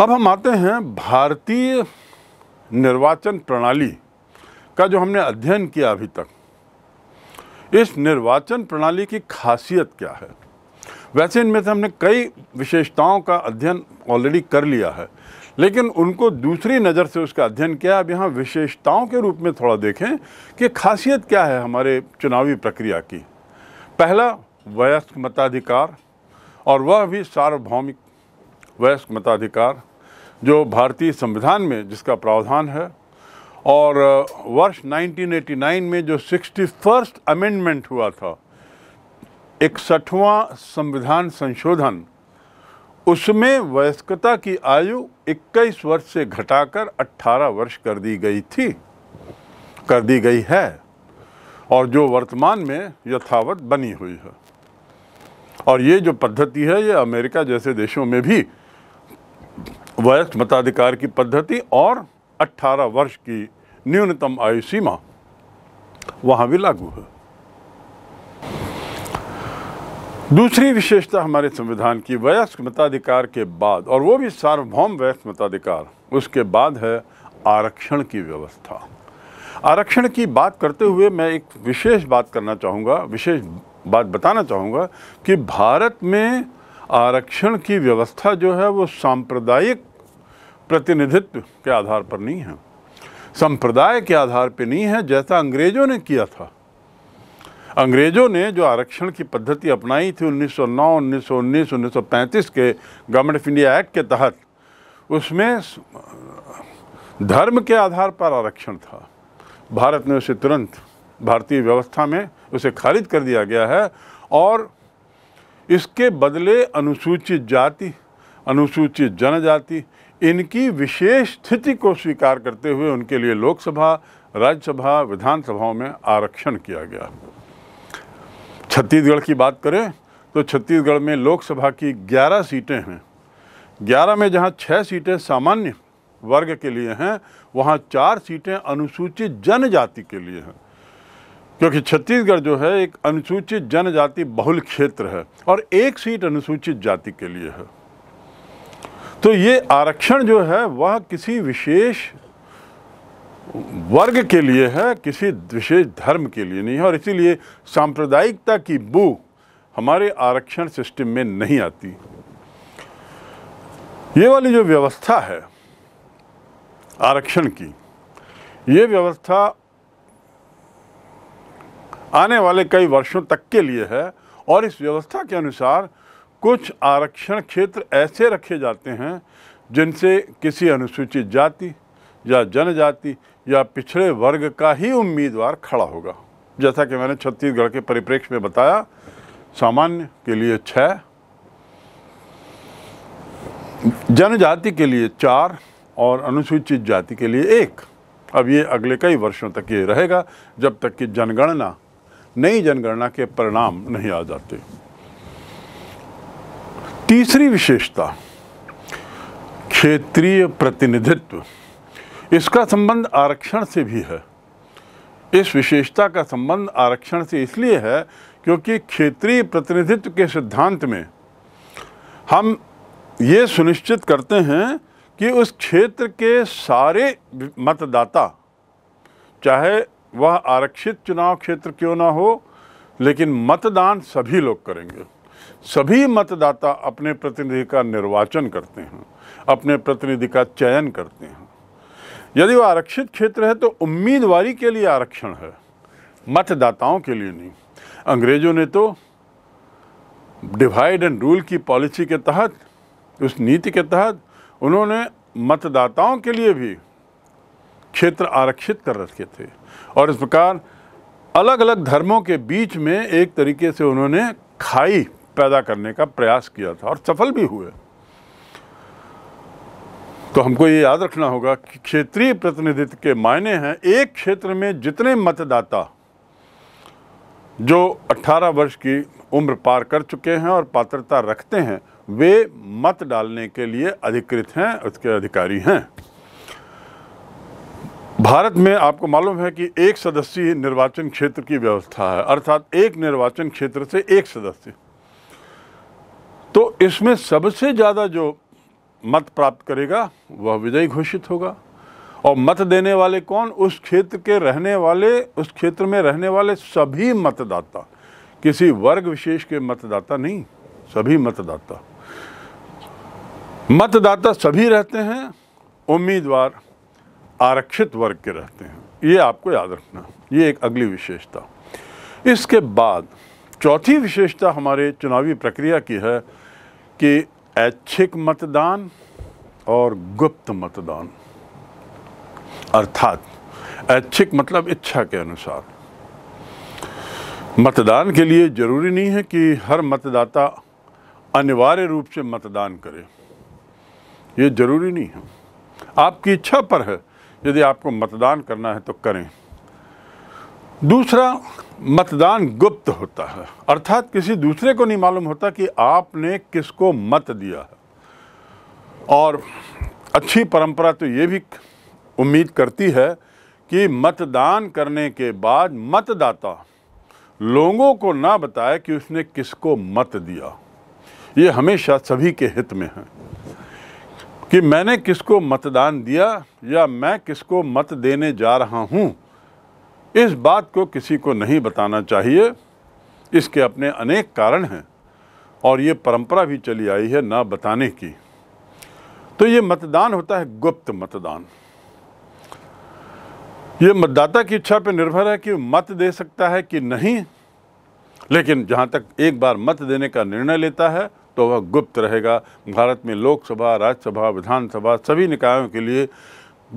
अब हम आते हैं भारतीय निर्वाचन प्रणाली का जो हमने अध्ययन किया अभी तक इस निर्वाचन प्रणाली की खासियत क्या है वैसे इनमें से हमने कई विशेषताओं का अध्ययन ऑलरेडी कर लिया है लेकिन उनको दूसरी नज़र से उसका अध्ययन किया अब यहाँ विशेषताओं के रूप में थोड़ा देखें कि खासियत क्या है हमारे चुनावी प्रक्रिया की पहला वयस्क मताधिकार और वह भी सार्वभौमिक वयस्क मताधिकार जो भारतीय संविधान में जिसका प्रावधान है और वर्ष 1989 में जो सिक्सटी फर्स्ट अमेंडमेंट हुआ था इकसठवा संविधान संशोधन उसमें वयस्कता की आयु 21 वर्ष से घटाकर 18 वर्ष कर दी गई थी कर दी गई है और जो वर्तमान में यथावत बनी हुई है और ये जो पद्धति है ये अमेरिका जैसे देशों में भी वयस्क मताधिकार की पद्धति और 18 वर्ष की न्यूनतम आयु सीमा वहाँ भी लागू है दूसरी विशेषता हमारे संविधान की वयस्क मताधिकार के बाद और वो भी सार्वभौम वयस्क मताधिकार उसके बाद है आरक्षण की व्यवस्था आरक्षण की बात करते हुए मैं एक विशेष बात करना चाहूँगा विशेष बात बताना चाहूँगा कि भारत में आरक्षण की व्यवस्था जो है वो सांप्रदायिक प्रतिनिधित्व के आधार पर नहीं है संप्रदाय के आधार पर नहीं है जैसा अंग्रेज़ों ने किया था अंग्रेज़ों ने जो आरक्षण की पद्धति अपनाई थी 1909, 1919, 1935 के गवर्नमेंट ऑफ इंडिया एक्ट के तहत उसमें धर्म के आधार पर आरक्षण था भारत ने उसे तुरंत भारतीय व्यवस्था में उसे खारिज कर दिया गया है और इसके बदले अनुसूचित जाति अनुसूचित जनजाति इनकी विशेष स्थिति को स्वीकार करते हुए उनके लिए लोकसभा राज्यसभा विधानसभाओं में आरक्षण किया गया छत्तीसगढ़ की बात करें तो छत्तीसगढ़ में लोकसभा की 11 सीटें हैं 11 में जहां 6 सीटें सामान्य वर्ग के लिए हैं वहां चार सीटें अनुसूचित जनजाति के लिए हैं क्योंकि छत्तीसगढ़ जो है एक अनुसूचित जनजाति बहुल क्षेत्र है और एक सीट अनुसूचित जाति के लिए है तो ये आरक्षण जो है वह किसी विशेष वर्ग के लिए है किसी विशेष धर्म के लिए नहीं है और इसीलिए सांप्रदायिकता की बू हमारे आरक्षण सिस्टम में नहीं आती ये वाली जो व्यवस्था है आरक्षण की ये व्यवस्था आने वाले कई वर्षों तक के लिए है और इस व्यवस्था के अनुसार कुछ आरक्षण क्षेत्र ऐसे रखे जाते हैं जिनसे किसी अनुसूचित जाति या जनजाति या पिछड़े वर्ग का ही उम्मीदवार खड़ा होगा जैसा कि मैंने छत्तीसगढ़ के परिप्रेक्ष्य में बताया सामान्य के लिए छः जनजाति के लिए चार और अनुसूचित जाति के लिए एक अब ये अगले कई वर्षों तक ये रहेगा जब तक कि जनगणना नई जनगणना के परिणाम नहीं आ जाते तीसरी विशेषता क्षेत्रीय प्रतिनिधित्व इसका संबंध आरक्षण से भी है इस विशेषता का संबंध आरक्षण से इसलिए है क्योंकि क्षेत्रीय प्रतिनिधित्व के सिद्धांत में हम ये सुनिश्चित करते हैं कि उस क्षेत्र के सारे मतदाता चाहे वह आरक्षित चुनाव क्षेत्र क्यों ना हो लेकिन मतदान सभी लोग करेंगे सभी मतदाता अपने प्रतिनिधि का निर्वाचन करते हैं अपने प्रतिनिधि का चयन करते हैं यदि वह आरक्षित क्षेत्र है तो उम्मीदवारी के लिए आरक्षण है मतदाताओं के लिए नहीं अंग्रेज़ों ने तो डिवाइड एंड रूल की पॉलिसी के तहत उस नीति के तहत उन्होंने मतदाताओं के लिए भी क्षेत्र आरक्षित कर रखे थे और इस प्रकार अलग अलग धर्मों के बीच में एक तरीके से उन्होंने खाई पैदा करने का प्रयास किया था और सफल भी हुए तो हमको ये याद रखना होगा कि क्षेत्रीय प्रतिनिधित्व के मायने हैं एक क्षेत्र में जितने मतदाता जो 18 वर्ष की उम्र पार कर चुके हैं और पात्रता रखते हैं वे मत डालने के लिए अधिकृत हैं उसके अधिकारी हैं भारत में आपको मालूम है कि एक सदस्यीय निर्वाचन क्षेत्र की व्यवस्था है अर्थात एक निर्वाचन क्षेत्र से एक सदस्य तो इसमें सबसे ज़्यादा जो मत प्राप्त करेगा वह विजयी घोषित होगा और मत देने वाले कौन उस क्षेत्र के रहने वाले उस क्षेत्र में रहने वाले सभी मतदाता किसी वर्ग विशेष के मतदाता नहीं सभी मतदाता मतदाता सभी रहते हैं उम्मीदवार आरक्षित वर्ग के रहते हैं ये आपको याद रखना ये एक अगली विशेषता इसके बाद चौथी विशेषता हमारे चुनावी प्रक्रिया की है कि ऐच्छिक मतदान और गुप्त मतदान अर्थात ऐच्छिक मतलब इच्छा के अनुसार मतदान के लिए ज़रूरी नहीं है कि हर मतदाता अनिवार्य रूप से मतदान करे ये ज़रूरी नहीं है आपकी इच्छा पर है यदि आपको मतदान करना है तो करें दूसरा मतदान गुप्त होता है अर्थात किसी दूसरे को नहीं मालूम होता कि आपने किसको मत दिया है और अच्छी परंपरा तो ये भी उम्मीद करती है कि मतदान करने के बाद मतदाता लोगों को ना बताए कि उसने किसको मत दिया ये हमेशा सभी के हित में है कि मैंने किसको मतदान दिया या मैं किसको मत देने जा रहा हूँ इस बात को किसी को नहीं बताना चाहिए इसके अपने अनेक कारण हैं और ये परंपरा भी चली आई है ना बताने की तो ये मतदान होता है गुप्त मतदान ये मतदाता की इच्छा पर निर्भर है कि मत दे सकता है कि नहीं लेकिन जहाँ तक एक बार मत देने का निर्णय लेता है तो वह गुप्त रहेगा भारत में लोकसभा राज्यसभा विधानसभा सभी निकायों के लिए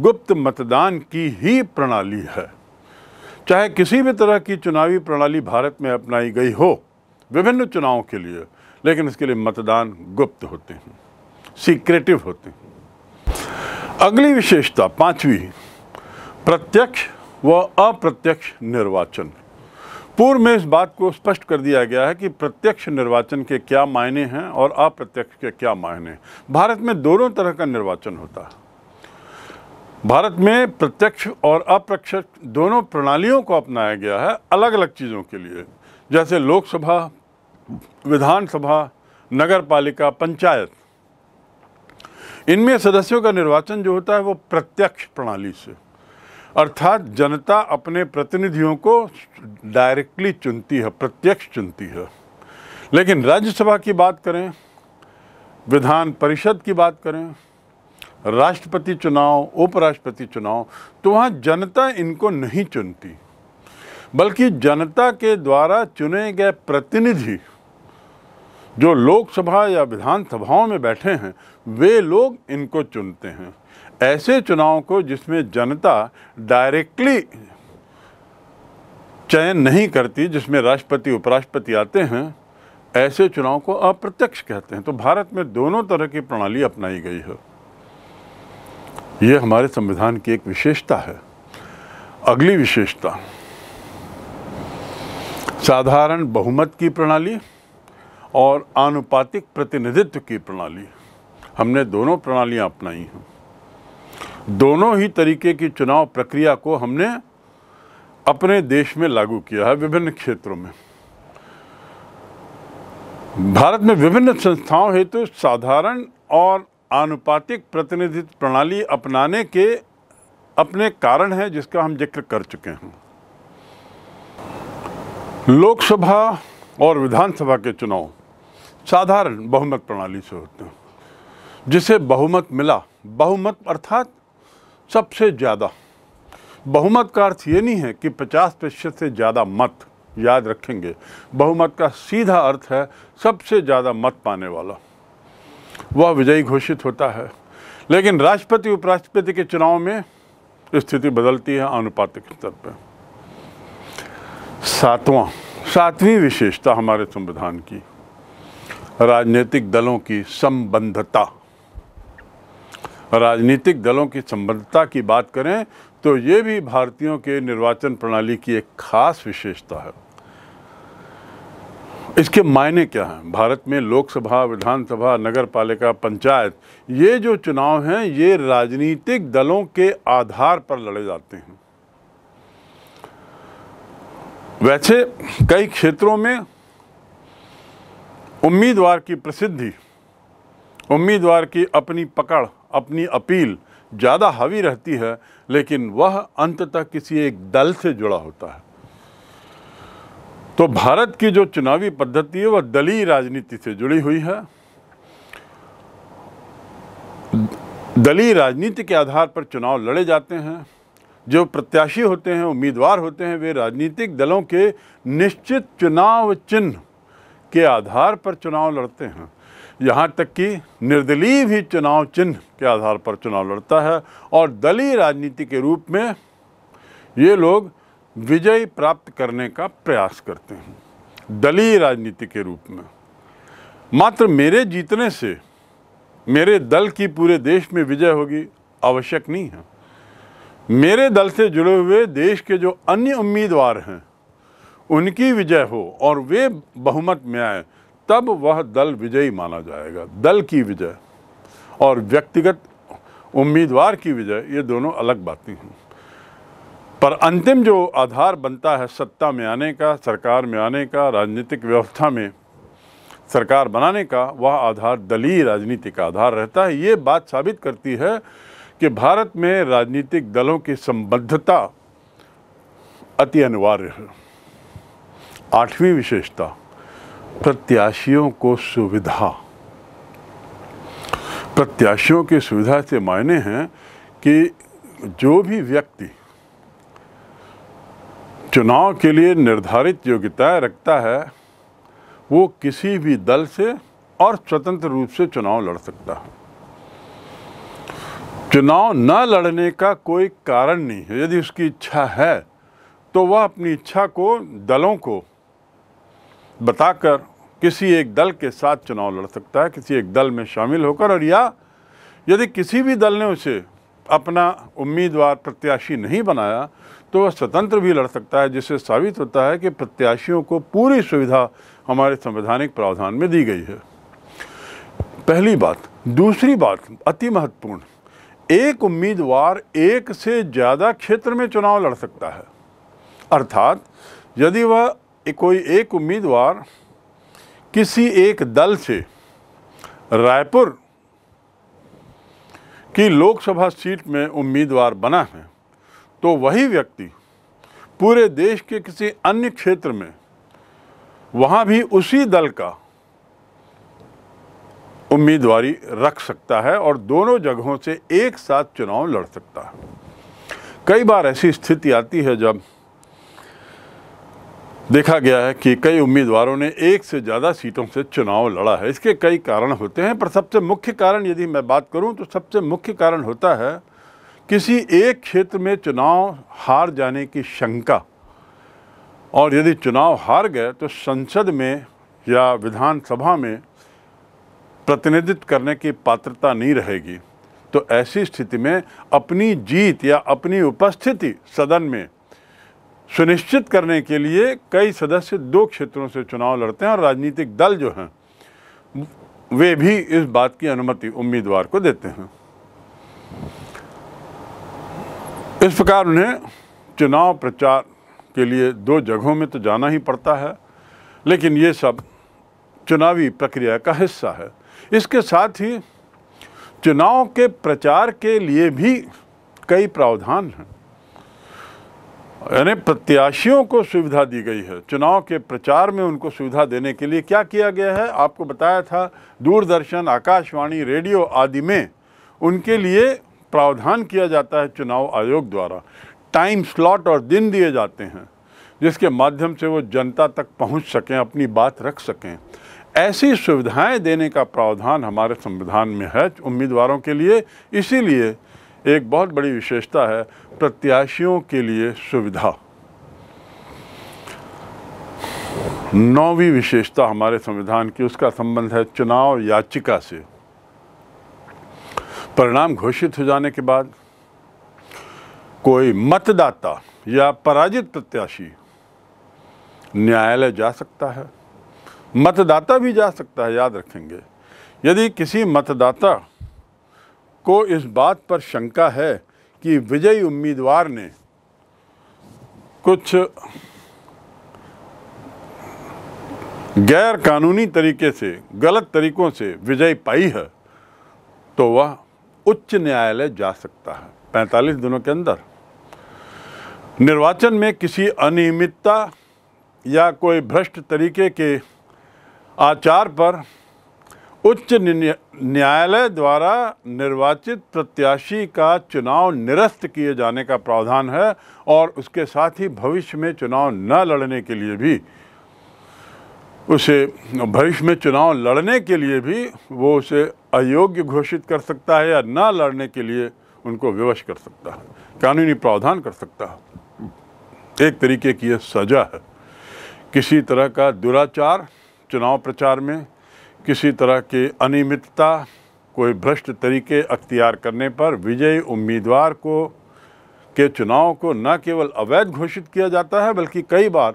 गुप्त मतदान की ही प्रणाली है चाहे किसी भी तरह की चुनावी प्रणाली भारत में अपनाई गई हो विभिन्न चुनावों के लिए लेकिन इसके लिए मतदान गुप्त होते हैं सीक्रेटिव होते हैं अगली विशेषता पांचवी प्रत्यक्ष व अप्रत्यक्ष निर्वाचन पूर्व में इस बात को स्पष्ट कर दिया गया है कि प्रत्यक्ष निर्वाचन के क्या मायने हैं और अप्रत्यक्ष के क्या मायने भारत में दोनों तरह का निर्वाचन होता है भारत में प्रत्यक्ष और अप्रत्यक्ष दोनों प्रणालियों को अपनाया गया है अलग अलग चीज़ों के लिए जैसे लोकसभा विधानसभा नगर पालिका पंचायत इनमें सदस्यों का निर्वाचन जो होता है वो प्रत्यक्ष प्रणाली से अर्थात जनता अपने प्रतिनिधियों को डायरेक्टली चुनती है प्रत्यक्ष चुनती है लेकिन राज्यसभा की बात करें विधान परिषद की बात करें राष्ट्रपति चुनाव उपराष्ट्रपति चुनाव तो वहाँ जनता इनको नहीं चुनती बल्कि जनता के द्वारा चुने गए प्रतिनिधि जो लोकसभा या विधानसभाओं में बैठे हैं वे लोग इनको चुनते हैं ऐसे चुनाव को जिसमें जनता डायरेक्टली चयन नहीं करती जिसमें राष्ट्रपति उपराष्ट्रपति आते हैं ऐसे चुनाव को अप्रत्यक्ष कहते हैं तो भारत में दोनों तरह की प्रणाली अपनाई गई है ये हमारे संविधान की एक विशेषता है अगली विशेषता साधारण बहुमत की प्रणाली और आनुपातिक प्रतिनिधित्व की प्रणाली हमने दोनों प्रणालियाँ अपनाई हैं दोनों ही तरीके की चुनाव प्रक्रिया को हमने अपने देश में लागू किया है विभिन्न क्षेत्रों में भारत में विभिन्न संस्थाओं हेतु तो साधारण और आनुपातिक प्रतिनिधित्व प्रणाली अपनाने के अपने कारण हैं जिसका हम जिक्र कर चुके हैं लोकसभा और विधानसभा के चुनाव साधारण बहुमत प्रणाली से होते हैं जिसे बहुमत मिला बहुमत अर्थात सबसे ज़्यादा बहुमत का अर्थ ये नहीं है कि 50 प्रतिशत से ज़्यादा मत याद रखेंगे बहुमत का सीधा अर्थ है सबसे ज़्यादा मत पाने वाला वह विजयी घोषित होता है लेकिन राष्ट्रपति उपराष्ट्रपति के चुनाव में स्थिति बदलती है अनुपातिक स्तर पर सातवां सातवीं विशेषता हमारे संविधान की राजनीतिक दलों की संबंधता राजनीतिक दलों की संबद्धता की बात करें तो ये भी भारतीयों के निर्वाचन प्रणाली की एक खास विशेषता है इसके मायने क्या हैं भारत में लोकसभा विधानसभा नगर पालिका पंचायत ये जो चुनाव हैं ये राजनीतिक दलों के आधार पर लड़े जाते हैं वैसे कई क्षेत्रों में उम्मीदवार की प्रसिद्धि उम्मीदवार की अपनी पकड़ अपनी अपील ज़्यादा हावी रहती है लेकिन वह अंततः किसी एक दल से जुड़ा होता है तो भारत की जो चुनावी पद्धति है वह दलीय राजनीति से जुड़ी हुई है दलीय राजनीति के आधार पर चुनाव लड़े जाते हैं जो प्रत्याशी होते हैं उम्मीदवार होते हैं वे राजनीतिक दलों के निश्चित चुनाव चिन्ह के आधार पर चुनाव लड़ते हैं यहाँ तक कि निर्दलीय भी चुनाव चिन्ह के आधार पर चुनाव लड़ता है और दलीय राजनीति के रूप में ये लोग विजय प्राप्त करने का प्रयास करते हैं दलीय राजनीति के रूप में मात्र मेरे जीतने से मेरे दल की पूरे देश में विजय होगी आवश्यक नहीं है मेरे दल से जुड़े हुए देश के जो अन्य उम्मीदवार हैं उनकी विजय हो और वे बहुमत में आए तब वह दल विजयी माना जाएगा दल की विजय और व्यक्तिगत उम्मीदवार की विजय ये दोनों अलग बातें हैं पर अंतिम जो आधार बनता है सत्ता में आने का सरकार में आने का राजनीतिक व्यवस्था में सरकार बनाने का वह आधार दलीय राजनीति का आधार रहता है ये बात साबित करती है कि भारत में राजनीतिक दलों की संबद्धता अति अनिवार्य है आठवीं विशेषता प्रत्याशियों को सुविधा प्रत्याशियों की सुविधा से मायने हैं कि जो भी व्यक्ति चुनाव के लिए निर्धारित योग्यताएं रखता है वो किसी भी दल से और स्वतंत्र रूप से चुनाव लड़ सकता है चुनाव न लड़ने का कोई कारण नहीं है यदि उसकी इच्छा है तो वह अपनी इच्छा को दलों को बताकर किसी एक दल के साथ चुनाव लड़ सकता है किसी एक दल में शामिल होकर और या यदि किसी भी दल ने उसे अपना उम्मीदवार प्रत्याशी नहीं बनाया तो वह स्वतंत्र भी लड़ सकता है जिससे साबित होता है कि प्रत्याशियों को पूरी सुविधा हमारे संवैधानिक प्रावधान में दी गई है पहली बात दूसरी बात अति महत्वपूर्ण एक उम्मीदवार एक से ज़्यादा क्षेत्र में चुनाव लड़ सकता है अर्थात यदि वह कोई एक उम्मीदवार किसी एक दल से रायपुर की लोकसभा सीट में उम्मीदवार बना है तो वही व्यक्ति पूरे देश के किसी अन्य क्षेत्र में वहाँ भी उसी दल का उम्मीदवारी रख सकता है और दोनों जगहों से एक साथ चुनाव लड़ सकता है कई बार ऐसी स्थिति आती है जब देखा गया है कि कई उम्मीदवारों ने एक से ज़्यादा सीटों से चुनाव लड़ा है इसके कई कारण होते हैं पर सबसे मुख्य कारण यदि मैं बात करूं तो सबसे मुख्य कारण होता है किसी एक क्षेत्र में चुनाव हार जाने की शंका और यदि चुनाव हार गए तो संसद में या विधानसभा में प्रतिनिधित्व करने की पात्रता नहीं रहेगी तो ऐसी स्थिति में अपनी जीत या अपनी उपस्थिति सदन में सुनिश्चित करने के लिए कई सदस्य दो क्षेत्रों से चुनाव लड़ते हैं और राजनीतिक दल जो हैं वे भी इस बात की अनुमति उम्मीदवार को देते हैं इस प्रकार उन्हें चुनाव प्रचार के लिए दो जगहों में तो जाना ही पड़ता है लेकिन ये सब चुनावी प्रक्रिया का हिस्सा है इसके साथ ही चुनाव के प्रचार के लिए भी कई प्रावधान हैं यानी प्रत्याशियों को सुविधा दी गई है चुनाव के प्रचार में उनको सुविधा देने के लिए क्या किया गया है आपको बताया था दूरदर्शन आकाशवाणी रेडियो आदि में उनके लिए प्रावधान किया जाता है चुनाव आयोग द्वारा टाइम स्लॉट और दिन दिए जाते हैं जिसके माध्यम से वो जनता तक पहुंच सकें अपनी बात रख सकें ऐसी सुविधाएं देने का प्रावधान हमारे संविधान में है उम्मीदवारों के लिए इसीलिए एक बहुत बड़ी विशेषता है प्रत्याशियों के लिए सुविधा नौवीं विशेषता हमारे संविधान की उसका संबंध है चुनाव याचिका से परिणाम घोषित हो जाने के बाद कोई मतदाता या पराजित प्रत्याशी न्यायालय जा सकता है मतदाता भी जा सकता है याद रखेंगे यदि किसी मतदाता को इस बात पर शंका है कि विजयी उम्मीदवार ने कुछ गैर कानूनी तरीके से गलत तरीकों से विजय पाई है तो वह उच्च न्यायालय जा सकता है 45 दिनों के अंदर निर्वाचन में किसी अनियमितता या कोई भ्रष्ट तरीके के आचार पर उच्च न्यायालय द्वारा निर्वाचित प्रत्याशी का चुनाव निरस्त किए जाने का प्रावधान है और उसके साथ ही भविष्य में चुनाव न लड़ने के लिए भी उसे भविष्य में चुनाव लड़ने के लिए भी वो उसे अयोग्य घोषित कर सकता है या न लड़ने के लिए उनको विवश कर सकता है कानूनी प्रावधान कर सकता है एक तरीके की यह सज़ा है किसी तरह का दुराचार चुनाव प्रचार में किसी तरह की अनियमितता कोई भ्रष्ट तरीके अख्तियार करने पर विजयी उम्मीदवार को के चुनाव को न केवल अवैध घोषित किया जाता है बल्कि कई बार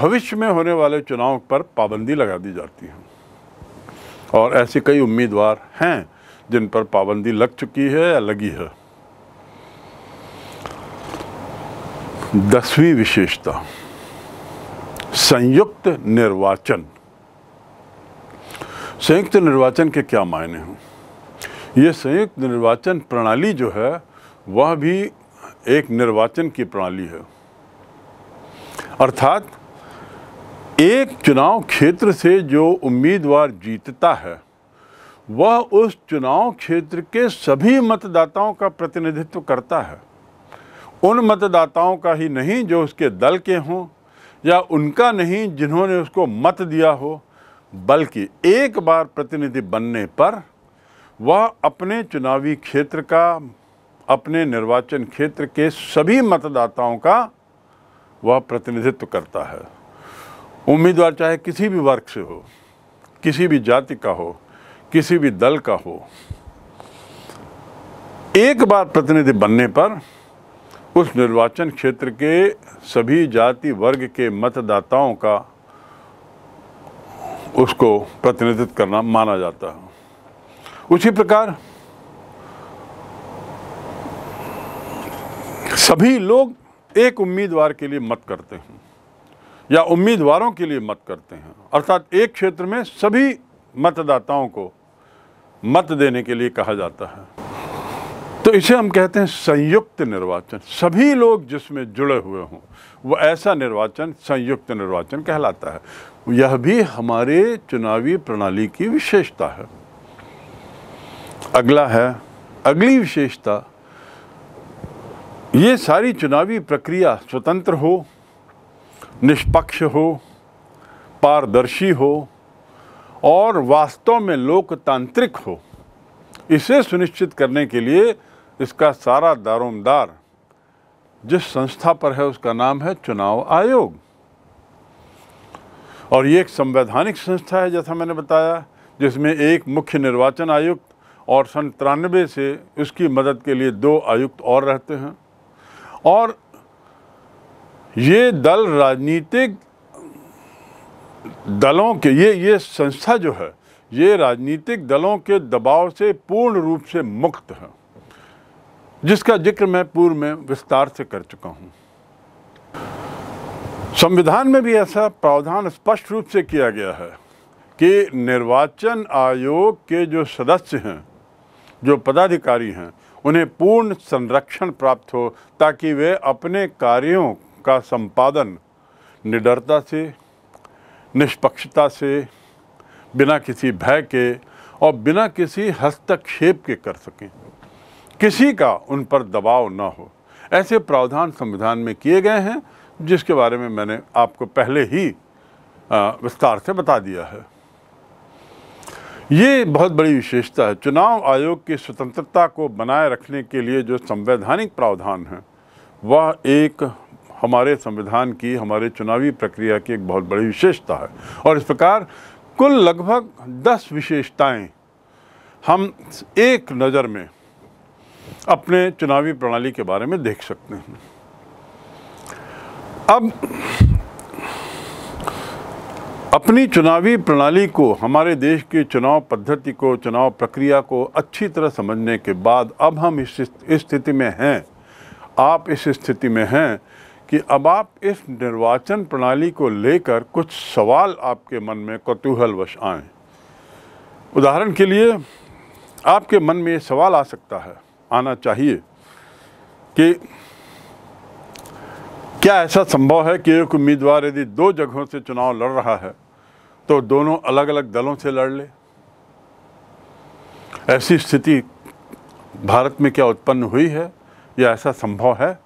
भविष्य में होने वाले चुनाव पर पाबंदी लगा दी जाती है और ऐसे कई उम्मीदवार हैं जिन पर पाबंदी लग चुकी है या लगी है दसवीं विशेषता संयुक्त निर्वाचन संयुक्त निर्वाचन के क्या मायने हों ये संयुक्त निर्वाचन प्रणाली जो है वह भी एक निर्वाचन की प्रणाली है अर्थात एक चुनाव क्षेत्र से जो उम्मीदवार जीतता है वह उस चुनाव क्षेत्र के सभी मतदाताओं का प्रतिनिधित्व करता है उन मतदाताओं का ही नहीं जो उसके दल के हों या उनका नहीं जिन्होंने उसको मत दिया हो बल्कि एक बार प्रतिनिधि बनने पर वह अपने चुनावी क्षेत्र का अपने निर्वाचन क्षेत्र के सभी मतदाताओं का वह प्रतिनिधित्व करता है उम्मीदवार चाहे किसी भी वर्ग से हो किसी भी जाति का हो किसी भी दल का हो एक बार प्रतिनिधि बनने पर उस निर्वाचन क्षेत्र के सभी जाति वर्ग के मतदाताओं का उसको प्रतिनिधित्व करना माना जाता है उसी प्रकार सभी लोग एक उम्मीदवार के लिए मत करते हैं या उम्मीदवारों के लिए मत करते हैं अर्थात एक क्षेत्र में सभी मतदाताओं को मत देने के लिए कहा जाता है तो इसे हम कहते हैं संयुक्त निर्वाचन सभी लोग जिसमें जुड़े हुए हों वो ऐसा निर्वाचन संयुक्त निर्वाचन कहलाता है यह भी हमारे चुनावी प्रणाली की विशेषता है अगला है अगली विशेषता ये सारी चुनावी प्रक्रिया स्वतंत्र हो निष्पक्ष हो पारदर्शी हो और वास्तव में लोकतांत्रिक हो इसे सुनिश्चित करने के लिए इसका सारा दारोमदार जिस संस्था पर है उसका नाम है चुनाव आयोग और ये एक संवैधानिक संस्था है जैसा मैंने बताया जिसमें एक मुख्य निर्वाचन आयुक्त और सन तिरानबे से उसकी मदद के लिए दो आयुक्त और रहते हैं और ये दल राजनीतिक दलों के ये ये संस्था जो है ये राजनीतिक दलों के दबाव से पूर्ण रूप से मुक्त है जिसका जिक्र मैं पूर्व में विस्तार से कर चुका हूँ संविधान में भी ऐसा प्रावधान स्पष्ट रूप से किया गया है कि निर्वाचन आयोग के जो सदस्य हैं जो पदाधिकारी हैं उन्हें पूर्ण संरक्षण प्राप्त हो ताकि वे अपने कार्यों का संपादन निडरता से निष्पक्षता से बिना किसी भय के और बिना किसी हस्तक्षेप के कर सकें किसी का उन पर दबाव न हो ऐसे प्रावधान संविधान में किए गए हैं जिसके बारे में मैंने आपको पहले ही विस्तार से बता दिया है ये बहुत बड़ी विशेषता है चुनाव आयोग की स्वतंत्रता को बनाए रखने के लिए जो संवैधानिक प्रावधान हैं वह एक हमारे संविधान की हमारे चुनावी प्रक्रिया की एक बहुत बड़ी विशेषता है और इस प्रकार कुल लगभग दस विशेषताएं हम एक नज़र में अपने चुनावी प्रणाली के बारे में देख सकते हैं अब अपनी चुनावी प्रणाली को हमारे देश की चुनाव पद्धति को चुनाव प्रक्रिया को अच्छी तरह समझने के बाद अब हम इस स्थिति में हैं आप इस स्थिति में हैं कि अब आप इस निर्वाचन प्रणाली को लेकर कुछ सवाल आपके मन में कौतूहलवश आए उदाहरण के लिए आपके मन में ये सवाल आ सकता है आना चाहिए कि क्या ऐसा संभव है कि एक उम्मीदवार यदि दो जगहों से चुनाव लड़ रहा है तो दोनों अलग अलग दलों से लड़ ले ऐसी स्थिति भारत में क्या उत्पन्न हुई है या ऐसा संभव है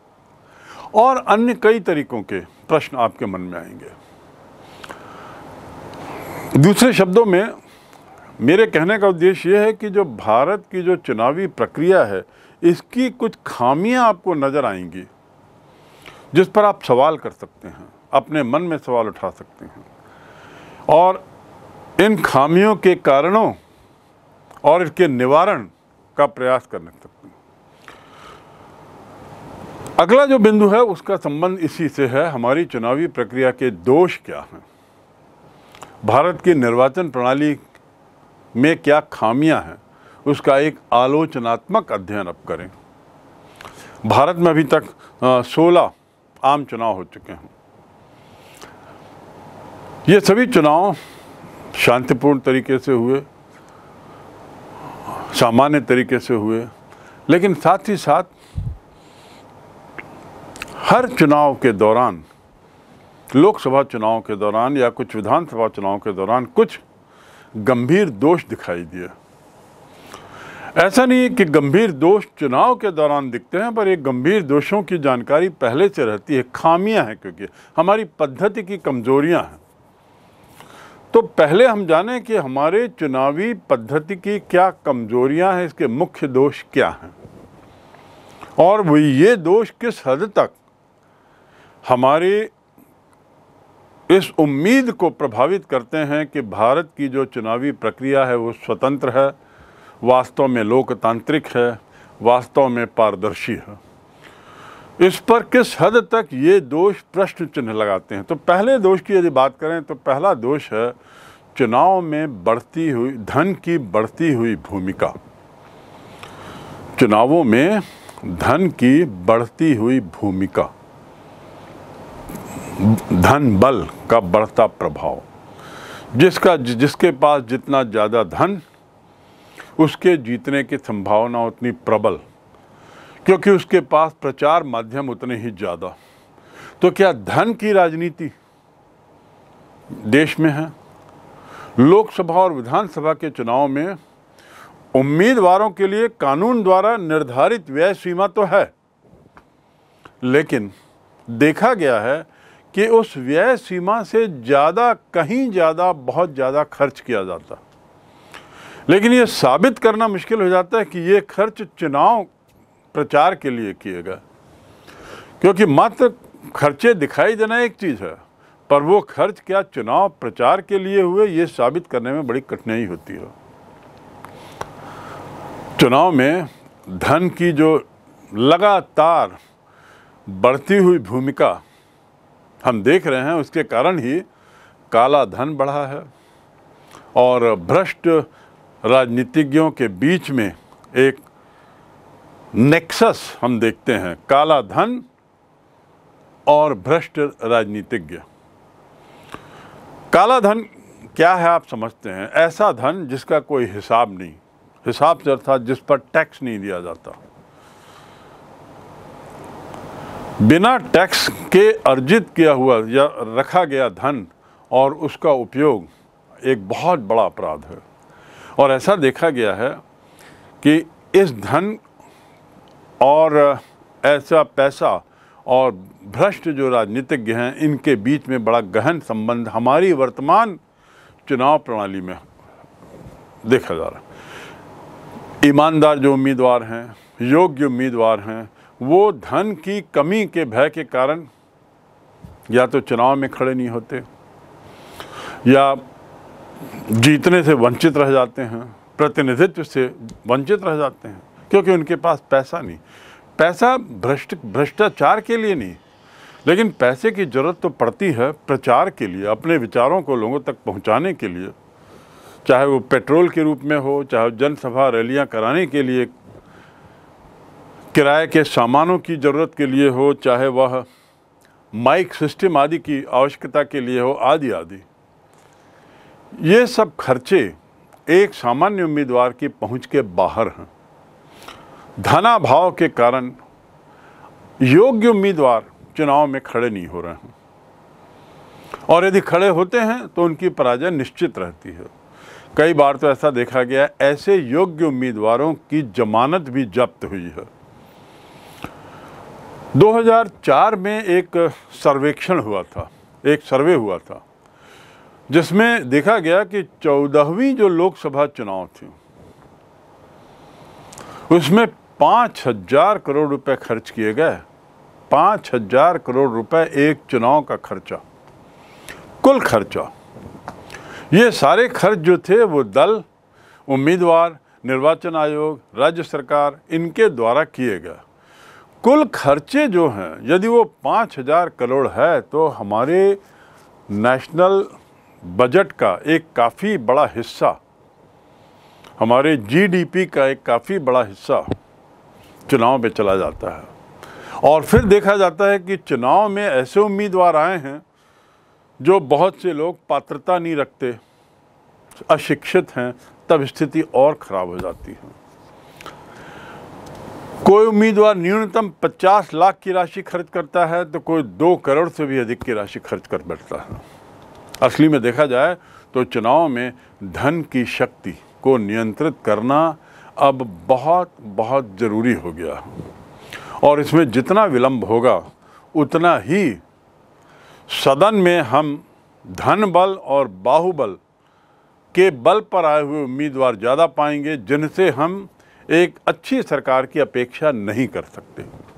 और अन्य कई तरीकों के प्रश्न आपके मन में आएंगे दूसरे शब्दों में मेरे कहने का उद्देश्य यह है कि जो भारत की जो चुनावी प्रक्रिया है इसकी कुछ खामियां आपको नज़र आएंगी जिस पर आप सवाल कर सकते हैं अपने मन में सवाल उठा सकते हैं और इन खामियों के कारणों और इसके निवारण का प्रयास कर सकते हैं अगला जो बिंदु है उसका संबंध इसी से है हमारी चुनावी प्रक्रिया के दोष क्या हैं भारत की निर्वाचन प्रणाली में क्या खामियां हैं उसका एक आलोचनात्मक अध्ययन अब करें भारत में अभी तक सोलह आम चुनाव हो चुके हैं ये सभी चुनाव शांतिपूर्ण तरीके से हुए सामान्य तरीके से हुए लेकिन साथ ही साथ हर चुनाव के दौरान लोकसभा चुनाव के दौरान या कुछ विधानसभा चुनाव के दौरान कुछ गंभीर दोष दिखाई दिए ऐसा नहीं है कि गंभीर दोष चुनाव के दौरान दिखते हैं पर ये गंभीर दोषों की जानकारी पहले से रहती है खामियां हैं क्योंकि हमारी पद्धति की कमजोरियां हैं तो पहले हम जाने कि हमारे चुनावी पद्धति की क्या कमजोरियां हैं इसके मुख्य दोष क्या हैं और वो ये दोष किस हद तक हमारे इस उम्मीद को प्रभावित करते हैं कि भारत की जो चुनावी प्रक्रिया है वो स्वतंत्र है वास्तव में लोकतांत्रिक है वास्तव में पारदर्शी है इस पर किस हद तक ये दोष प्रश्न चिन्ह लगाते हैं तो पहले दोष की यदि बात करें तो पहला दोष है चुनाव में बढ़ती हुई धन की बढ़ती हुई भूमिका चुनावों में धन की बढ़ती हुई भूमिका धन बल का बढ़ता प्रभाव जिसका जिसके पास जितना ज़्यादा धन उसके जीतने की संभावना उतनी प्रबल क्योंकि उसके पास प्रचार माध्यम उतने ही ज़्यादा तो क्या धन की राजनीति देश में है लोकसभा और विधानसभा के चुनाव में उम्मीदवारों के लिए कानून द्वारा निर्धारित व्यय सीमा तो है लेकिन देखा गया है कि उस व्यय सीमा से ज़्यादा कहीं ज़्यादा बहुत ज़्यादा खर्च किया जाता लेकिन ये साबित करना मुश्किल हो जाता है कि ये खर्च चुनाव प्रचार के लिए किए गए क्योंकि मात्र खर्चे दिखाई देना एक चीज़ है पर वो खर्च क्या चुनाव प्रचार के लिए हुए ये साबित करने में बड़ी कठिनाई होती है चुनाव में धन की जो लगातार बढ़ती हुई भूमिका हम देख रहे हैं उसके कारण ही काला धन बढ़ा है और भ्रष्ट राजनीतिज्ञों के बीच में एक नेक्सस हम देखते हैं काला धन और भ्रष्ट राजनीतिज्ञ काला धन क्या है आप समझते हैं ऐसा धन जिसका कोई हिसाब नहीं हिसाब से अर्थात जिस पर टैक्स नहीं दिया जाता बिना टैक्स के अर्जित किया हुआ या रखा गया धन और उसका उपयोग एक बहुत बड़ा अपराध है और ऐसा देखा गया है कि इस धन और ऐसा पैसा और भ्रष्ट जो राजनीतिज्ञ हैं इनके बीच में बड़ा गहन संबंध हमारी वर्तमान चुनाव प्रणाली में देखा जा रहा है ईमानदार जो उम्मीदवार हैं योग्य उम्मीदवार हैं वो धन की कमी के भय के कारण या तो चुनाव में खड़े नहीं होते या जीतने से वंचित रह जाते हैं प्रतिनिधित्व से वंचित रह जाते हैं क्योंकि उनके पास पैसा नहीं पैसा भ्रष्ट भ्रष्टाचार के लिए नहीं लेकिन पैसे की ज़रूरत तो पड़ती है प्रचार के लिए अपने विचारों को लोगों तक पहुंचाने के लिए चाहे वो पेट्रोल के रूप में हो चाहे जनसभा रैलियां कराने के लिए किराए के सामानों की ज़रूरत के लिए हो चाहे वह माइक सिस्टम आदि की आवश्यकता के लिए हो आदि आदि ये सब खर्चे एक सामान्य उम्मीदवार की पहुंच के बाहर हैं धनाभाव के कारण योग्य उम्मीदवार चुनाव में खड़े नहीं हो रहे हैं और यदि खड़े होते हैं तो उनकी पराजय निश्चित रहती है कई बार तो ऐसा देखा गया ऐसे योग्य उम्मीदवारों की जमानत भी जब्त हुई है 2004 में एक सर्वेक्षण हुआ था एक सर्वे हुआ था जिसमें देखा गया कि चौदहवीं जो लोकसभा चुनाव थे उसमें पाँच हजार करोड़ रुपए खर्च किए गए पाँच हजार करोड़ रुपए एक चुनाव का खर्चा कुल खर्चा ये सारे खर्च जो थे वो दल उम्मीदवार निर्वाचन आयोग राज्य सरकार इनके द्वारा किए गए कुल खर्चे जो हैं यदि वो पाँच हज़ार करोड़ है तो हमारे नेशनल बजट का एक काफ़ी बड़ा हिस्सा हमारे जीडीपी का एक काफ़ी बड़ा हिस्सा चुनाव में चला जाता है और फिर देखा जाता है कि चुनाव में ऐसे उम्मीदवार आए हैं जो बहुत से लोग पात्रता नहीं रखते अशिक्षित हैं तब स्थिति और ख़राब हो जाती है कोई उम्मीदवार न्यूनतम 50 लाख की राशि खर्च करता है तो कोई दो करोड़ से भी अधिक की राशि खर्च कर बैठता है असली में देखा जाए तो चुनाव में धन की शक्ति को नियंत्रित करना अब बहुत बहुत ज़रूरी हो गया और इसमें जितना विलंब होगा उतना ही सदन में हम धन बल और बाहुबल के बल पर आए हुए उम्मीदवार ज़्यादा पाएंगे जिनसे हम एक अच्छी सरकार की अपेक्षा नहीं कर सकते